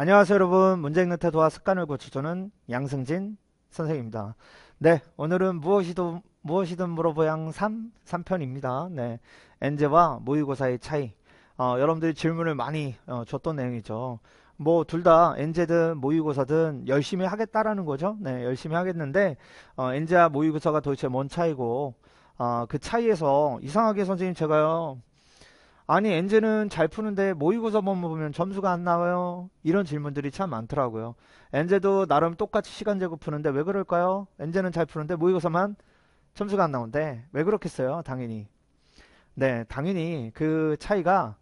안녕하세요 여러분 문제 읽는 태도와 습관을 고쳐주는 양승진 선생입니다 네 오늘은 무엇이든 무엇이든 물어보양 3 3편입니다 네 엔제와 모의고사의 차이 어, 여러분들이 질문을 많이 어, 줬던 내용이죠 뭐 둘 다 엔제든 모의고사든 열심히 하겠다라는 거죠 네 열심히 하겠는데 어, 엔제와 모의고사가 도대체 뭔 차이고 어, 그 차이에서 이상하게 선생님 제가요 아니 엔제는 잘 푸는데 모의고사만 보면 점수가 안 나와요. 이런 질문들이 참 많더라고요. 엔제도 나름 똑같이 시간 제고 푸는데 왜 그럴까요? 엔제는 잘 푸는데 모의고사만 점수가 안 나오는데 왜 그렇겠어요? 당연히. 네, 당연히 그 차이가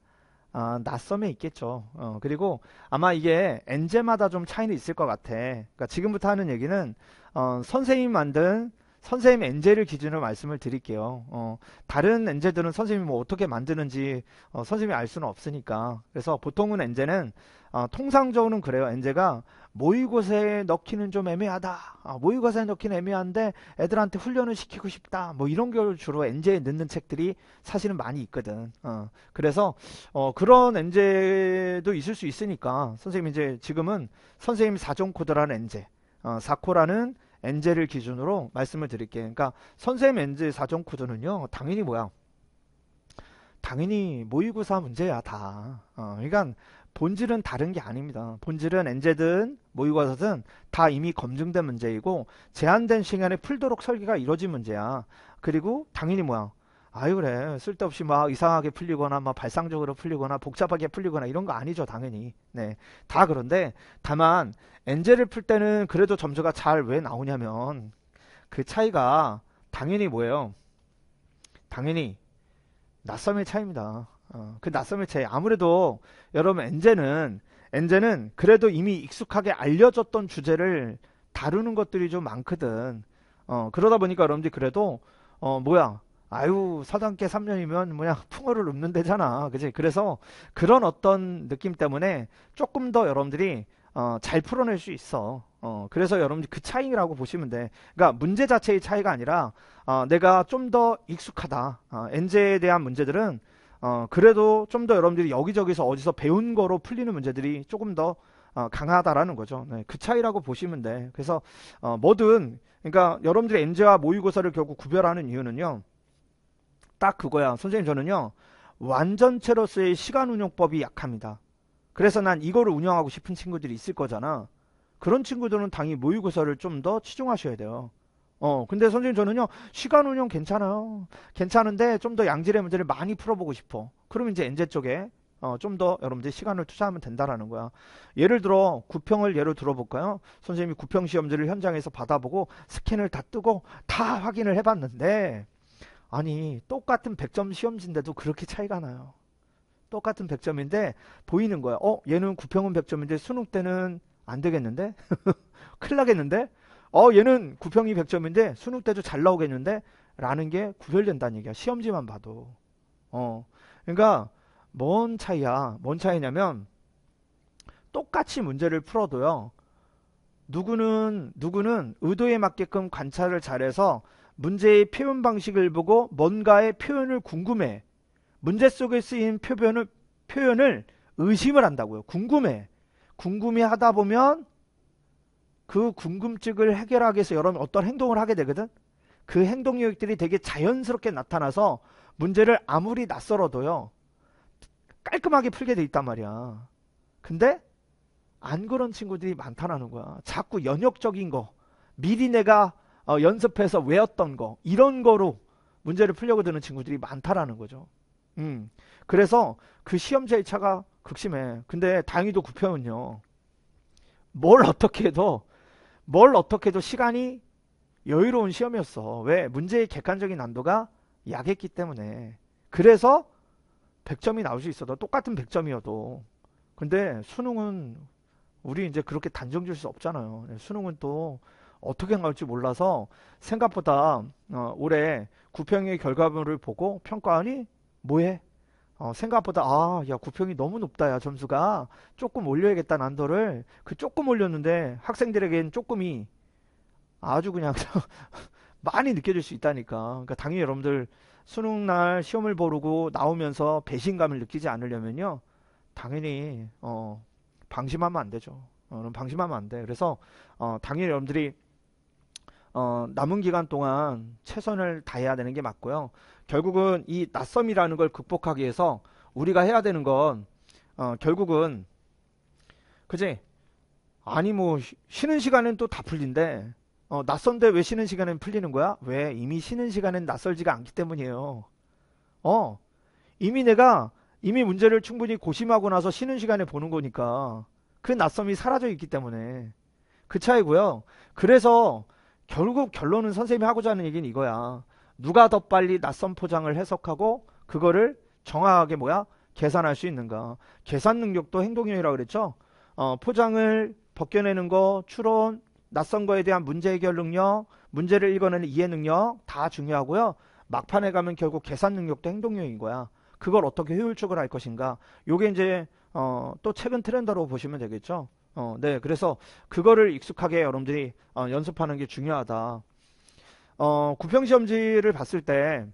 아, 낯섦에 있겠죠. 어, 그리고 아마 이게 엔제마다 좀 차이는 있을 것 같아. 그러니까 지금부터 하는 얘기는 어, 선생님 만든 선생님 엔젤을 기준으로 말씀을 드릴게요. 어, 다른 엔젤들은 선생님이 뭐 어떻게 만드는지 어, 선생님이 알 수는 없으니까. 그래서 보통은 엔젤은 어, 통상적으로는 그래요. 엔젤가 모의고사에 넣기는 좀 애매하다. 아, 모의고사에 넣기는 애매한데 애들한테 훈련을 시키고 싶다. 뭐 이런 걸 주로 엔젤에 넣는 책들이 사실은 많이 있거든. 어, 그래서 어, 그런 엔젤도 있을 수 있으니까 선생님 이제 지금은 선생님 사전 코드라는 엔젤, 어, 사코라는 엔젤을 기준으로 말씀을 드릴게요. 그러니까 선생님 엔젤 사전 코드는요. 당연히 뭐야? 당연히 모의고사 문제야 다. 어, 그러니까 본질은 다른 게 아닙니다. 본질은 엔젤든 모의고사든 다 이미 검증된 문제이고 제한된 시간에 풀도록 설계가 이루어진 문제야. 그리고 당연히 뭐야? 아유 그래 쓸데없이 막 이상하게 풀리거나 막 발상적으로 풀리거나 복잡하게 풀리거나 이런 거 아니죠 당연히 네 다 그런데 다만 엔젤을 풀 때는 그래도 점수가 잘 왜 나오냐면 그 차이가 당연히 뭐예요 당연히 낯섬의 차이입니다 어, 그 낯섬의 차이 아무래도 여러분 엔젤은 엔젤은 그래도 이미 익숙하게 알려졌던 주제를 다루는 것들이 좀 많거든 어, 그러다 보니까 여러분들이 그래도 어 뭐야 아유 사단계 3년이면 뭐냐 풍어를 읊는 데잖아 그지 그래서 그런 어떤 느낌 때문에 조금 더 여러분들이 어, 잘 풀어낼 수 있어 어, 그래서 여러분들 그 차이라고 보시면 돼 그러니까 문제 자체의 차이가 아니라 어, 내가 좀 더 익숙하다 어, 엔제에 대한 문제들은 어, 그래도 좀 더 여러분들이 여기저기서 어디서 배운 거로 풀리는 문제들이 조금 더 어, 강하다라는 거죠. 네, 그 차이라고 보시면 돼. 그래서 어, 뭐든 그러니까 여러분들이 엔제와 모의고사를 결국 구별하는 이유는요. 딱 그거야. 선생님 저는요. 완전체로서의 시간 운용법이 약합니다. 그래서 난 이거를 운영하고 싶은 친구들이 있을 거잖아. 그런 친구들은 당연히 모의고사를 좀 더 치중하셔야 돼요. 어, 근데 선생님 저는요, 시간 운영 괜찮아요. 괜찮은데 좀 더 양질의 문제를 많이 풀어보고 싶어. 그럼 이제 n 제 쪽에 어, 좀더 여러분들 시간을 투자하면 된다라는 거야. 예를 들어 구평을 예로 들어볼까요? 선생님이 구평 시험지를 현장에서 받아보고 스캔을 다 뜨고 다 확인을 해봤는데 아니 똑같은 100점 시험지인데도 그렇게 차이가 나요. 똑같은 100점인데 보이는 거야. 어 얘는 9평은 100점인데 수능 때는 안 되겠는데? 큰일 나겠는데? 어 얘는 9평이 100점인데 수능 때도 잘 나오겠는데? 라는 게 구별된다는 얘기야. 시험지만 봐도. 어 그러니까 뭔 차이야. 뭔 차이냐면 똑같이 문제를 풀어도요. 누구는 누구는 의도에 맞게끔 관찰을 잘해서 문제의 표현 방식을 보고 뭔가의 표현을 궁금해. 문제 속에 쓰인 표현을, 표현을 의심을 한다고요. 궁금해. 궁금해 하다 보면 그 궁금증을 해결하기 위해서 여러분 어떤 행동을 하게 되거든? 그 행동 요역들이 되게 자연스럽게 나타나서 문제를 아무리 낯설어도요. 깔끔하게 풀게 돼 있단 말이야. 근데 안 그런 친구들이 많다라는 거야. 자꾸 연역적인 거. 미리 내가 어, 연습해서 외웠던 거 이런 거로 문제를 풀려고 드는 친구들이 많다라는 거죠. 음. 그래서 그 시험 제의차가 극심해. 근데 다행히도 구평은요뭘 어떻게 해도 뭘 어떻게 해도 시간이 여유로운 시험이었어. 왜? 문제의 객관적인 난도가 약했기 때문에. 그래서 100점이 나올 수 있어도 똑같은 100점이어도. 근데 수능은 우리 이제 그렇게 단정 줄수 없잖아요. 네, 수능은 또 어떻게 나올지 몰라서 생각보다 어, 올해 구평의 결과물을 보고 평가하니 뭐해? 어, 생각보다 아, 야 구평이 너무 높다 야 점수가 조금 올려야겠다 난도를 그 조금 올렸는데 학생들에겐 조금이 아주 그냥 많이 느껴질 수 있다니까. 그러니까 당연히 여러분들 수능 날 시험을 보르고 나오면서 배신감을 느끼지 않으려면요. 당연히 어, 방심하면 안 되죠. 어, 방심하면 안 돼. 그래서 어, 당연히 여러분들이 어, 남은 기간 동안 최선을 다해야 되는 게 맞고요. 결국은 이 낯섦이라는 걸 극복하기 위해서 우리가 해야 되는 건 어, 결국은 그지? 아니 뭐 쉬는 시간엔 또다 풀린데 어, 낯선데 왜 쉬는 시간엔 풀리는 거야? 왜 이미 쉬는 시간엔 낯설지가 않기 때문이에요. 어 이미 내가 이미 문제를 충분히 고심하고 나서 쉬는 시간에 보는 거니까 그 낯섦이 사라져 있기 때문에 그 차이고요. 그래서 결국 결론은 선생님이 하고자 하는 얘기는 이거야. 누가 더 빨리 낯선 포장을 해석하고 그거를 정확하게 뭐야? 계산할 수 있는가. 계산 능력도 행동형이라고 그랬죠? 어, 포장을 벗겨내는 거, 추론, 낯선 거에 대한 문제 해결 능력, 문제를 읽어내는 이해 능력 다 중요하고요. 막판에 가면 결국 계산 능력도 행동형인 거야. 그걸 어떻게 효율적으로 할 것인가. 요게 이제 어, 또 최근 트렌드로 보시면 되겠죠. 어, 네. 그래서 그거를 익숙하게 여러분들이 어, 연습하는 게 중요하다. 어, 구평 시험지를 봤을 때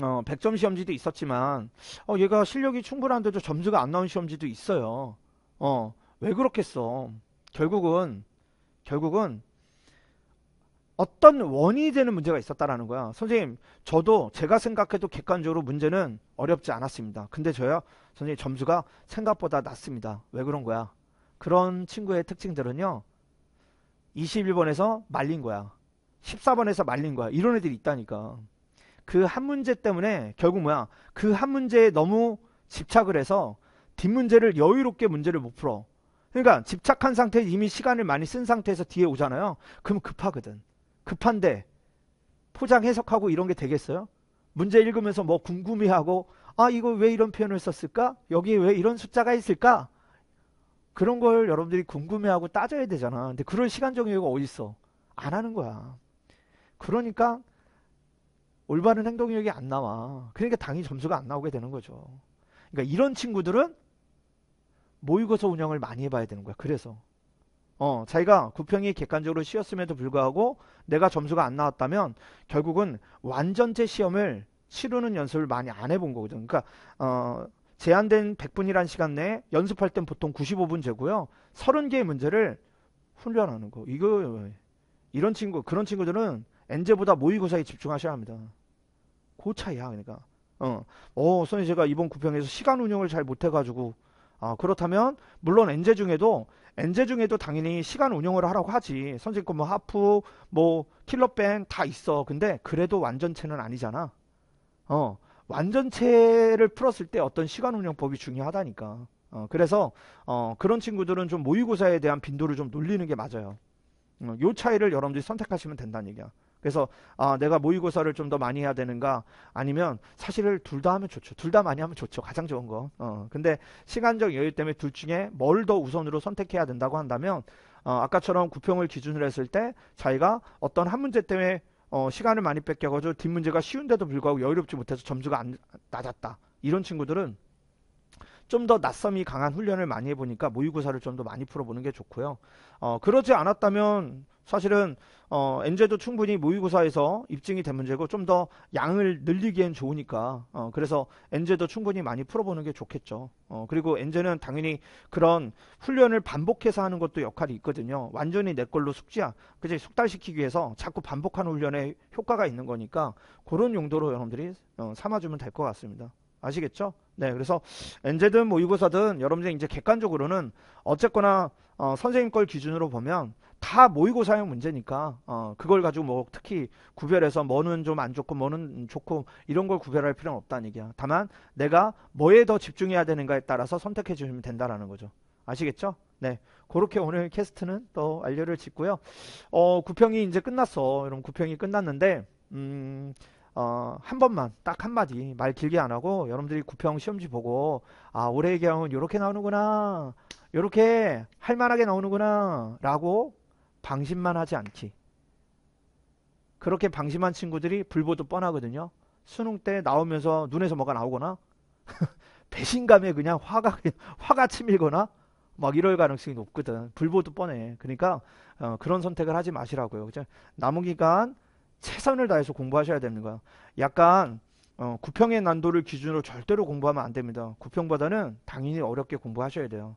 어, 100점 시험지도 있었지만 어, 얘가 실력이 충분한데도 점수가 안 나온 시험지도 있어요. 어, 왜 그렇겠어? 결국은 결국은 어떤 원인이 되는 문제가 있었다라는 거야. 선생님, 저도 제가 생각해도 객관적으로 문제는 어렵지 않았습니다. 근데 저요, 선생님 점수가 생각보다 낮습니다. 왜 그런 거야? 그런 친구의 특징들은요. 21번에서 말린 거야. 14번에서 말린 거야. 이런 애들이 있다니까. 그 한 문제 때문에 결국 뭐야? 그 한 문제에 너무 집착을 해서 뒷문제를 여유롭게 문제를 못 풀어. 그러니까 집착한 상태에서 이미 시간을 많이 쓴 상태에서 뒤에 오잖아요. 그럼 급하거든. 급한데 포장 해석하고 이런 게 되겠어요? 문제 읽으면서 뭐 궁금해하고 아 이거 왜 이런 표현을 썼을까? 여기에 왜 이런 숫자가 있을까? 그런 걸 여러분들이 궁금해하고 따져야 되잖아. 근데 그럴 시간적 여유가 어디 있어? 안 하는 거야. 그러니까 올바른 행동력이 안 나와. 그러니까 당연히 점수가 안 나오게 되는 거죠. 그러니까 이런 친구들은 모의고사 운영을 많이 해봐야 되는 거야. 그래서 어, 자기가 구평이 객관적으로 쉬었음에도 불구하고 내가 점수가 안 나왔다면 결국은 완전체 시험을 치르는 연습을 많이 안 해본 거거든. 그러니까 어, 제한된 100분이란 시간 내에 연습할 땐 보통 95분 재고요. 30개의 문제를 훈련하는 거. 이거 이런 친구, 그런 친구들은 엔제보다 모의고사에 집중하셔야 합니다. 고그 차이야, 그러니까. 어, 어, 선생님 제가 이번 구평에서 시간 운영을 잘 못해가지고, 아, 그렇다면, 물론 엔제 중에도, 엔제 중에도 당연히 시간 운영을 하라고 하지. 선생님 거뭐 하프, 뭐, 킬러밴 다 있어. 근데 그래도 완전체는 아니잖아. 어, 완전체를 풀었을 때 어떤 시간 운영법이 중요하다니까. 어, 그래서 어, 그런 친구들은 좀 모의고사에 대한 빈도를 좀늘리는게 맞아요. 어, 요 차이를 여러분들이 선택하시면 된다는 얘기야. 그래서 아, 내가 모의고사를 좀 더 많이 해야 되는가 아니면 사실을 둘 다 하면 좋죠. 둘 다 많이 하면 좋죠. 가장 좋은 거. 어, 근데 시간적 여유 때문에 둘 중에 뭘 더 우선으로 선택해야 된다고 한다면 어, 아까처럼 구평을 기준으로 했을 때 자기가 어떤 한 문제 때문에 어, 시간을 많이 뺏겨가지고 뒷문제가 쉬운데도 불구하고 여유롭지 못해서 점수가 안, 낮았다. 이런 친구들은 좀더 낯섦이 강한 훈련을 많이 해보니까 모의고사를 좀 더 많이 풀어보는 게 좋고요. 어, 그러지 않았다면 사실은 어, 엔제도 충분히 모의고사에서 입증이 된 문제고 좀 더 양을 늘리기엔 좋으니까 어, 그래서 엔제도 충분히 많이 풀어보는 게 좋겠죠. 어, 그리고 엔제는 당연히 그런 훈련을 반복해서 하는 것도 역할이 있거든요. 완전히 내 걸로 숙지야. 그지 숙달시키기 위해서 자꾸 반복하는 훈련에 효과가 있는 거니까 그런 용도로 여러분들이 어, 삼아주면 될 것 같습니다. 아시겠죠? 네, 그래서 엔제든 모의고사든 뭐 여러분들 이제 객관적으로는 어쨌거나 어, 선생님 걸 기준으로 보면 다 모의고사의 문제니까 어, 그걸 가지고 뭐 특히 구별해서 뭐는 좀 안 좋고 뭐는 좋고 이런 걸 구별할 필요는 없다는 얘기야. 다만 내가 뭐에 더 집중해야 되는가에 따라서 선택해 주시면 된다라는 거죠. 아시겠죠? 네, 그렇게 오늘 캐스트는 또 완료를 짓고요. 어, 구평이 이제 끝났어. 여러분 구평이 끝났는데 음. 어, 한 번만 딱 한마디 말 길게 안 하고 여러분들이 구평 시험지 보고 아 올해의 경우은 이렇게 나오는구나 이렇게 할만하게 나오는구나 라고 방심만 하지 않기 그렇게 방심한 친구들이 불보듯 뻔하거든요 수능 때 나오면서 눈에서 뭐가 나오거나 배신감에 그냥 화가 화가 치밀거나 막 이럴 가능성이 높거든 불보듯 뻔해 그러니까 어, 그런 선택을 하지 마시라고요 그죠 남은 기간 최선을 다해서 공부하셔야 됩니다. 약간 어, 구평의 난도를 기준으로 절대로 공부하면 안 됩니다. 구평보다는 당연히 어렵게 공부하셔야 돼요.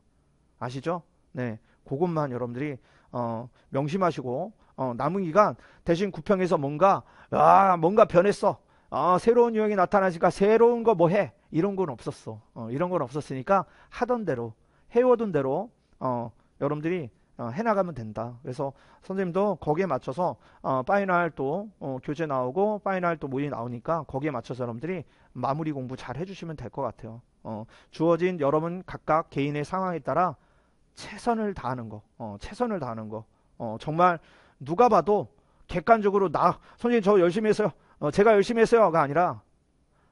아시죠? 네, 그것만 여러분들이 어, 명심하시고 어, 남은 기간 대신 구평에서 뭔가 아 뭔가 변했어. 아, 새로운 유형이 나타나니까 새로운 거 뭐 해? 이런 건 없었어. 어, 이런 건 없었으니까 하던 대로 해오던 대로 어, 여러분들이 어, 해나가면 된다. 그래서 선생님도 거기에 맞춰서 어, 파이널 또 어, 교재 나오고 파이널 또 모의 나오니까 거기에 맞춰서 여러분들이 마무리 공부 잘 해주시면 될 것 같아요. 어, 주어진 여러분 각각 개인의 상황에 따라 최선을 다하는 거, 어, 최선을 다하는 거. 어, 정말 누가 봐도 객관적으로 나 선생님 저 열심히 했어요. 어, 제가 열심히 했어요가 아니라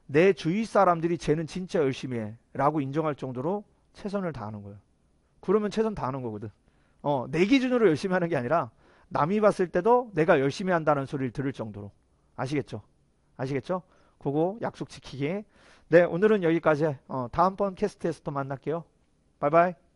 내 주위 사람들이 쟤는 진짜 열심히 해라고 인정할 정도로 최선을 다하는 거예요. 그러면 최선 다하는 거거든. 어, 내 기준으로 열심히 하는 게 아니라 남이 봤을 때도 내가 열심히 한다는 소리를 들을 정도로 아시겠죠? 아시겠죠? 그거 약속 지키기. 네, 오늘은 여기까지. 어, 다음번 캐스트에서 또 만날게요. 바이바이.